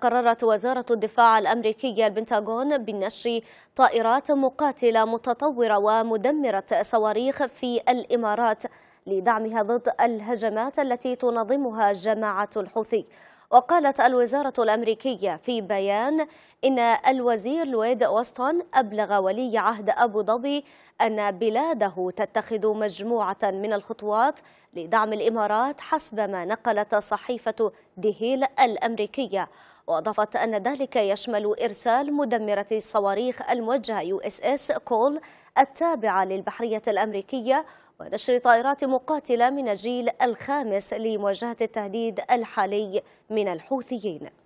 قررت وزارة الدفاع الأمريكية البنتاغون بنشر طائرات مقاتلة متطورة ومدمرة صواريخ في الإمارات لدعمها ضد الهجمات التي تنظمها جماعة الحوثي وقالت الوزارة الأمريكية في بيان إن الوزير لويد أوستون أبلغ ولي عهد أبو ظبي أن بلاده تتخذ مجموعة من الخطوات لدعم الإمارات حسب ما نقلت صحيفة دهيل الأمريكية وأضافت أن ذلك يشمل إرسال مدمرة الصواريخ الموجهة يو اس اس كول التابعة للبحرية الأمريكية ونشر طائرات مقاتلة من الجيل الخامس لمواجهة التهديد الحالي من الحوثيين